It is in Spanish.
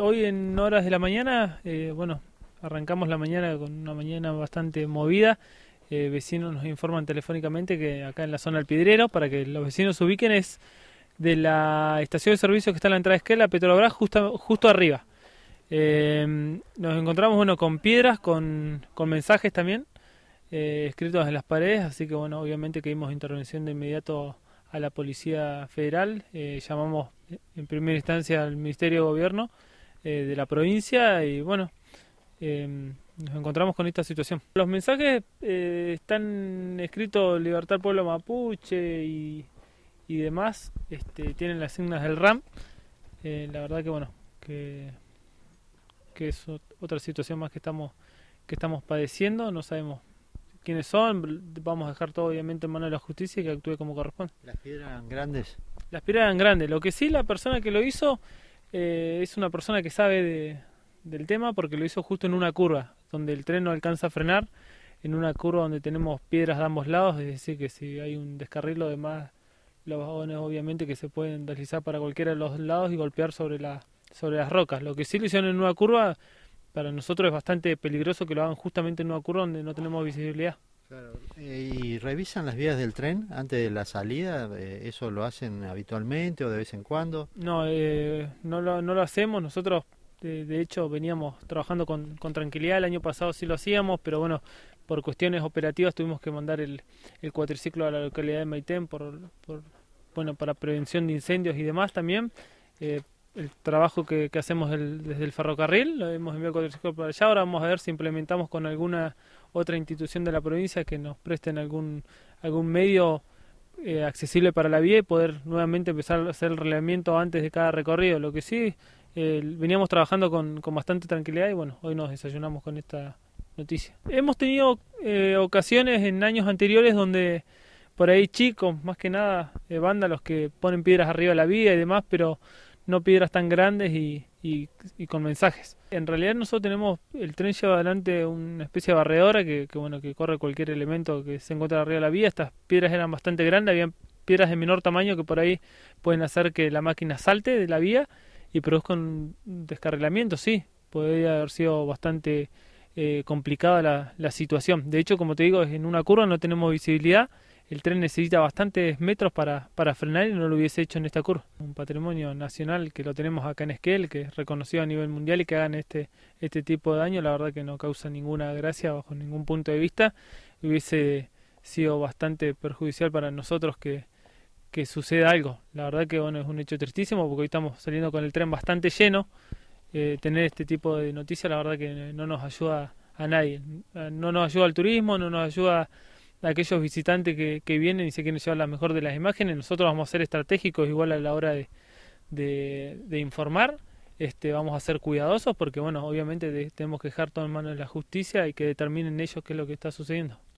hoy en horas de la mañana, eh, bueno, arrancamos la mañana con una mañana bastante movida. Eh, vecinos nos informan telefónicamente que acá en la zona del Pidrero, para que los vecinos se ubiquen, es de la estación de servicio que está en la entrada de Esquela, Petrobras, justo, justo arriba. Eh, nos encontramos bueno, con piedras, con, con mensajes también escritos en las paredes, así que bueno, obviamente que dimos intervención de inmediato a la Policía Federal, llamamos en primera instancia al Ministerio de Gobierno eh, de la provincia y bueno, eh, nos encontramos con esta situación. Los mensajes eh, están escritos Libertad Pueblo Mapuche y, demás, este, tienen las signas del RAM. la verdad que bueno, que, que es otra situación más que estamos, que estamos padeciendo, no sabemos quiénes son, vamos a dejar todo obviamente en manos de la justicia que actúe como corresponde. Las piedras grandes. Las piedras eran grandes, lo que sí la persona que lo hizo eh, es una persona que sabe del tema porque lo hizo justo en una curva, donde el tren no alcanza a frenar, en una curva donde tenemos piedras de ambos lados, es decir, que si hay un descarril lo demás, los vagones obviamente que se pueden deslizar para cualquiera de los lados y golpear sobre, sobre las rocas. Lo que sí lo hicieron en una curva, para nosotros es bastante peligroso que lo hagan justamente en una curva donde no tenemos visibilidad. Claro. Eh, ¿Y revisan las vías del tren antes de la salida? Eh, ¿Eso lo hacen habitualmente o de vez en cuando? No, eh, no, lo, no, lo, hacemos. Nosotros, de, hecho, veníamos trabajando con, tranquilidad. El año pasado sí lo hacíamos, pero bueno, por cuestiones operativas tuvimos que mandar el, cuatriciclo a la localidad de Maitén por, por, bueno, para prevención de incendios y demás también el trabajo que, hacemos desde el ferrocarril, lo hemos enviado sector para allá, ahora vamos a ver si implementamos con alguna otra institución de la provincia que nos presten algún, algún medio eh, accesible para la vía y poder nuevamente empezar a hacer el relevamiento antes de cada recorrido. Lo que sí, eh, veníamos trabajando con, con bastante tranquilidad y bueno, hoy nos desayunamos con esta noticia. Hemos tenido eh, ocasiones en años anteriores donde por ahí chicos, más que nada, ...vándalos los que ponen piedras arriba de la vía y demás, pero no piedras tan grandes y, con mensajes. En realidad nosotros tenemos, el tren lleva adelante una especie de barredora que, bueno, que corre cualquier elemento que se encuentre arriba de la vía. Estas piedras eran bastante grandes, había piedras de menor tamaño que por ahí pueden hacer que la máquina salte de la vía y produzca un descarrilamiento, sí, podría haber sido bastante eh, complicada la, la situación. De hecho, como te digo, en una curva no tenemos visibilidad el tren necesita bastantes metros para, frenar y no lo hubiese hecho en esta curva. Un patrimonio nacional que lo tenemos acá en Esquel, que es reconocido a nivel mundial y que hagan este, este tipo de daño, la verdad que no causa ninguna gracia bajo ningún punto de vista. Hubiese sido bastante perjudicial para nosotros que, suceda algo. La verdad que bueno, es un hecho tristísimo porque hoy estamos saliendo con el tren bastante lleno. Eh, tener este tipo de noticias la verdad que no nos ayuda a nadie. No nos ayuda al turismo, no nos ayuda aquellos visitantes que, vienen y se quieren llevar la mejor de las imágenes. Nosotros vamos a ser estratégicos igual a la hora de, informar. Este, vamos a ser cuidadosos porque, bueno, obviamente tenemos que dejar todo en manos de la justicia y que determinen ellos qué es lo que está sucediendo.